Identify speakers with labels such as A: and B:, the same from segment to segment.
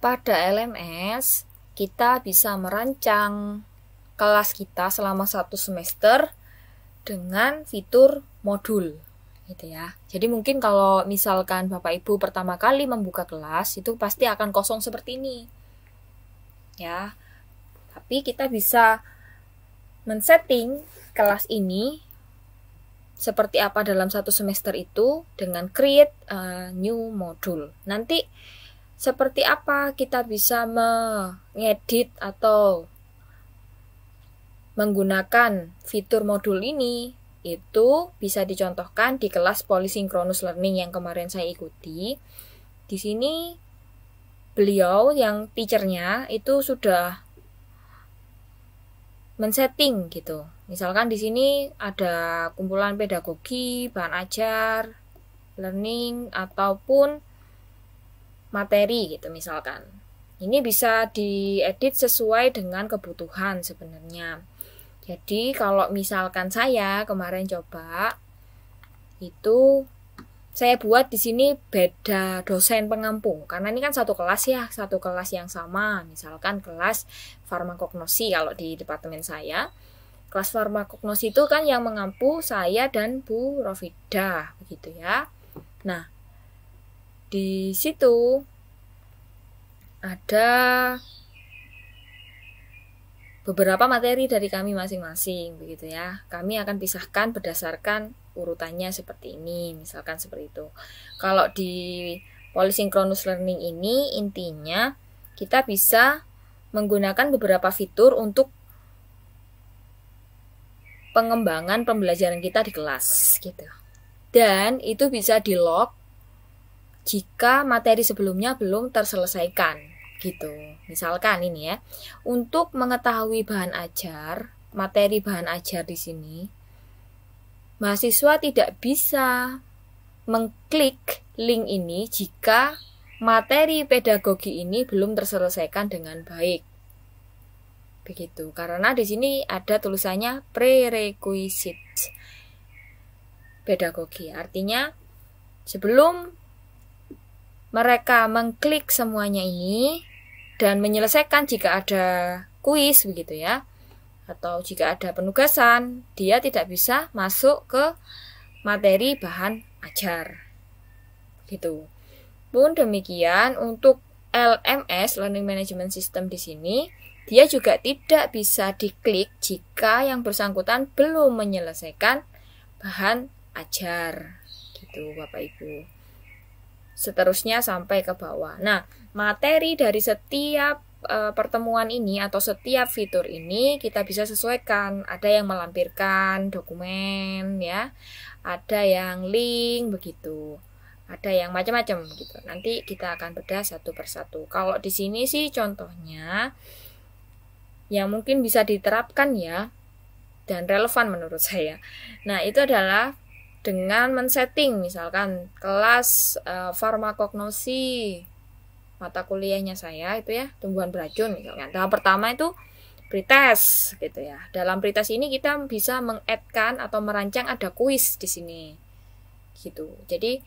A: Pada LMS, kita bisa merancang kelas kita selama satu semester dengan fitur modul gitu ya. Jadi mungkin kalau misalkan Bapak Ibu pertama kali membuka kelas itu pasti akan kosong seperti ini. Ya. Tapi kita bisa men-setting kelas ini seperti apa dalam satu semester itu dengan create a new module. Nanti seperti apa kita bisa mengedit atau menggunakan fitur modul ini itu bisa dicontohkan di kelas Polysynchronous Learning yang kemarin saya ikuti. Di sini beliau yang teachernya itu sudah men-setting gitu. Misalkan di sini ada kumpulan pedagogi, bahan ajar, learning ataupun materi gitu misalkan. Ini bisa diedit sesuai dengan kebutuhan sebenarnya. Jadi kalau misalkan saya kemarin coba itu saya buat di sini beda dosen pengampu karena ini kan satu kelas ya, satu kelas yang sama. Misalkan kelas farmakognosi kalau di departemen saya. Kelas farmakognosi itu kan yang mengampu saya dan Bu Rovida begitu ya. Nah, di situ ada beberapa materi dari kami masing-masing begitu ya. Kami akan pisahkan berdasarkan urutannya seperti ini, misalkan seperti itu. Kalau di polysynchronous learning ini intinya kita bisa menggunakan beberapa fitur untuk pengembangan pembelajaran kita di kelas gitu. Dan itu bisa di lock jika materi sebelumnya belum terselesaikan gitu. Misalkan ini ya. Untuk mengetahui bahan ajar, materi bahan ajar di sini mahasiswa tidak bisa mengklik link ini jika materi pedagogi ini belum terselesaikan dengan baik. Begitu. Karena di sini ada tulisannya prerequisite pedagogi. Artinya sebelum mereka mengklik semuanya ini dan menyelesaikan jika ada kuis begitu ya atau jika ada penugasan dia tidak bisa masuk ke materi bahan ajar gitu pun demikian untuk LMS Learning Management System di sini dia juga tidak bisa diklik jika yang bersangkutan belum menyelesaikan bahan ajar gitu Bapak Ibu seterusnya sampai ke bawah. Nah, materi dari setiap e, pertemuan ini atau setiap fitur ini kita bisa sesuaikan. Ada yang melampirkan dokumen ya, ada yang link begitu. Ada yang macam-macam gitu. Nanti kita akan bedah satu persatu. Kalau di sini sih contohnya yang mungkin bisa diterapkan ya dan relevan menurut saya. Nah, itu adalah dengan men-setting misalkan kelas uh, farmakognosi mata kuliahnya saya itu ya tumbuhan beracun misalkan. Tahap pertama itu pretest gitu ya. Dalam pretest ini kita bisa mengedkan atau merancang ada kuis di sini. Gitu. Jadi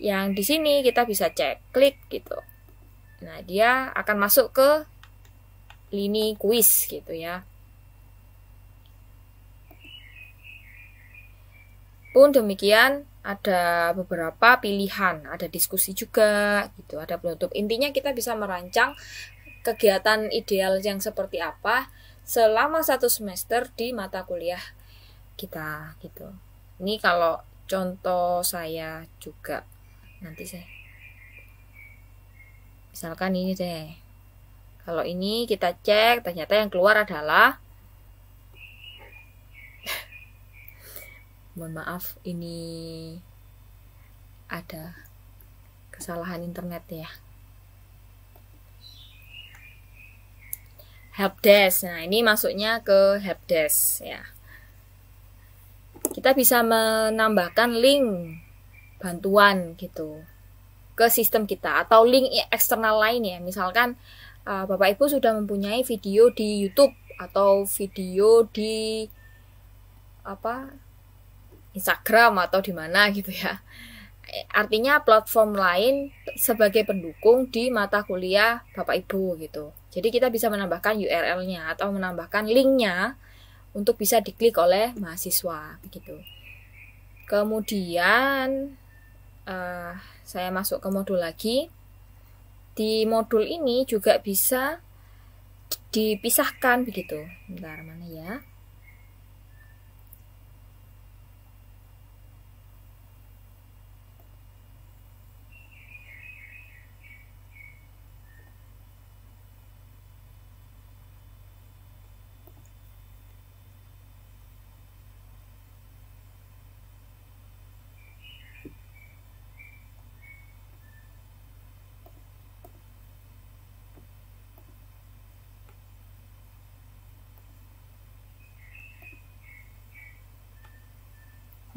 A: yang di sini kita bisa cek klik gitu. Nah, dia akan masuk ke lini kuis gitu ya. Meskipun demikian ada beberapa pilihan, ada diskusi juga gitu, ada penutup. Intinya kita bisa merancang kegiatan ideal yang seperti apa selama satu semester di mata kuliah kita gitu. Ini kalau contoh saya juga nanti saya misalkan ini deh kalau ini kita cek ternyata yang keluar adalah mohon maaf ini ada kesalahan internet ya helpdesk nah ini masuknya ke helpdesk ya kita bisa menambahkan link bantuan gitu ke sistem kita atau link eksternal lain ya misalkan uh, bapak ibu sudah mempunyai video di YouTube atau video di apa Instagram atau di mana gitu ya. Artinya platform lain sebagai pendukung di mata kuliah Bapak Ibu gitu. Jadi kita bisa menambahkan URL-nya atau menambahkan link-nya untuk bisa diklik oleh mahasiswa gitu. Kemudian uh, saya masuk ke modul lagi. Di modul ini juga bisa dipisahkan begitu. Bentar mana ya?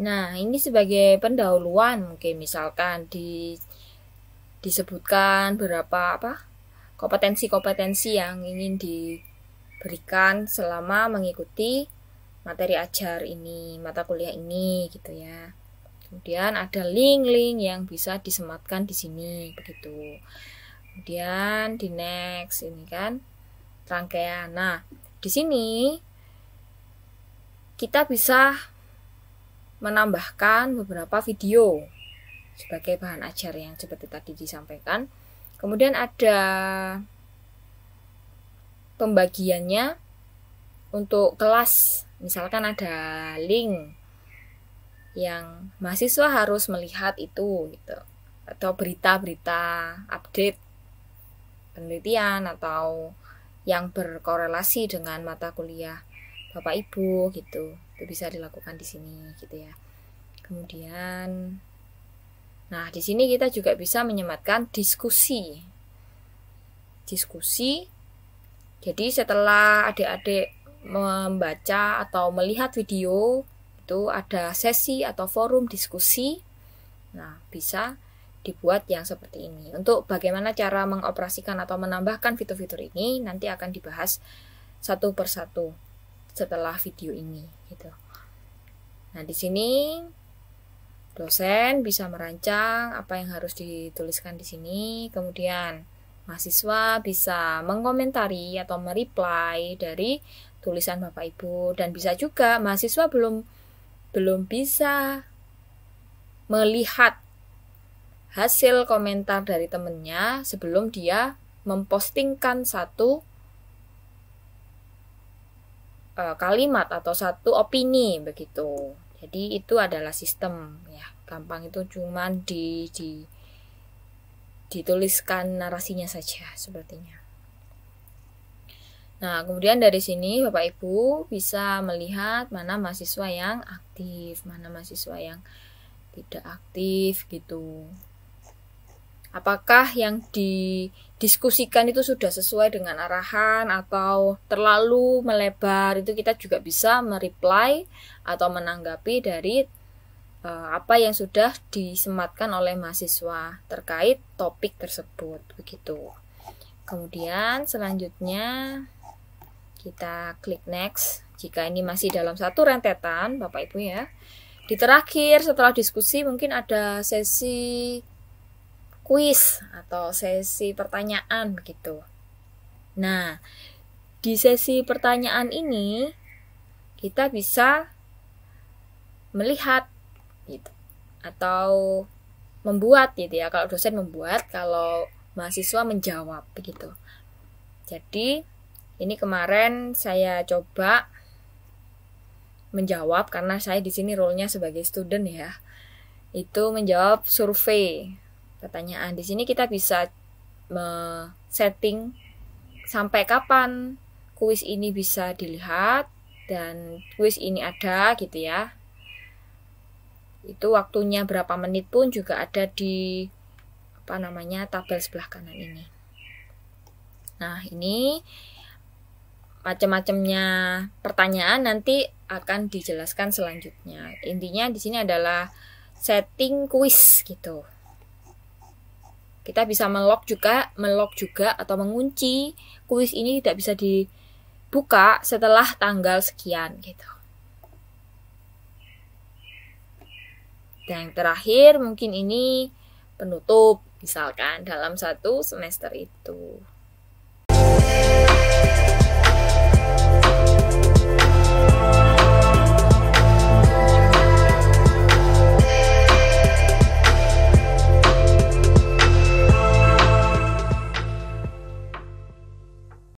A: Nah, ini sebagai pendahuluan mungkin misalkan di disebutkan berapa apa kompetensi-kompetensi yang ingin diberikan selama mengikuti materi ajar ini, mata kuliah ini gitu ya. Kemudian ada link-link yang bisa disematkan di sini begitu. Kemudian di next ini kan rangkaian. Nah, di sini kita bisa menambahkan beberapa video sebagai bahan ajar yang seperti tadi disampaikan. Kemudian ada pembagiannya untuk kelas. Misalkan ada link yang mahasiswa harus melihat itu gitu atau berita-berita update penelitian atau yang berkorelasi dengan mata kuliah Bapak Ibu gitu itu bisa dilakukan di sini gitu ya kemudian nah di sini kita juga bisa menyematkan diskusi diskusi jadi setelah adik-adik membaca atau melihat video itu ada sesi atau forum diskusi nah bisa dibuat yang seperti ini. Untuk bagaimana cara mengoperasikan atau menambahkan fitur-fitur ini nanti akan dibahas satu persatu setelah video ini gitu. Nah, di sini dosen bisa merancang apa yang harus dituliskan di sini, kemudian mahasiswa bisa mengomentari atau mereply dari tulisan Bapak Ibu dan bisa juga mahasiswa belum belum bisa melihat hasil komentar dari temennya sebelum dia mempostingkan satu uh, kalimat atau satu opini begitu. Jadi itu adalah sistem ya. Gampang itu cuma di di dituliskan narasinya saja sepertinya. Nah, kemudian dari sini Bapak Ibu bisa melihat mana mahasiswa yang aktif, mana mahasiswa yang tidak aktif gitu apakah yang didiskusikan itu sudah sesuai dengan arahan atau terlalu melebar itu kita juga bisa mereply atau menanggapi dari uh, apa yang sudah disematkan oleh mahasiswa terkait topik tersebut begitu. Kemudian selanjutnya kita klik next jika ini masih dalam satu rentetan Bapak Ibu ya. Di terakhir setelah diskusi mungkin ada sesi kuis atau sesi pertanyaan begitu. Nah, di sesi pertanyaan ini kita bisa melihat gitu atau membuat gitu ya kalau dosen membuat kalau mahasiswa menjawab begitu jadi ini kemarin saya coba menjawab karena saya di sini role-nya sebagai student ya itu menjawab survei pertanyaan. Di sini kita bisa setting sampai kapan kuis ini bisa dilihat dan kuis ini ada gitu ya. Itu waktunya berapa menit pun juga ada di apa namanya tabel sebelah kanan ini. Nah, ini macam-macamnya pertanyaan nanti akan dijelaskan selanjutnya. Intinya di sini adalah setting kuis gitu. Kita bisa melock juga, melock juga atau mengunci kuis ini tidak bisa dibuka setelah tanggal sekian gitu. Dan yang terakhir mungkin ini penutup misalkan dalam satu semester itu.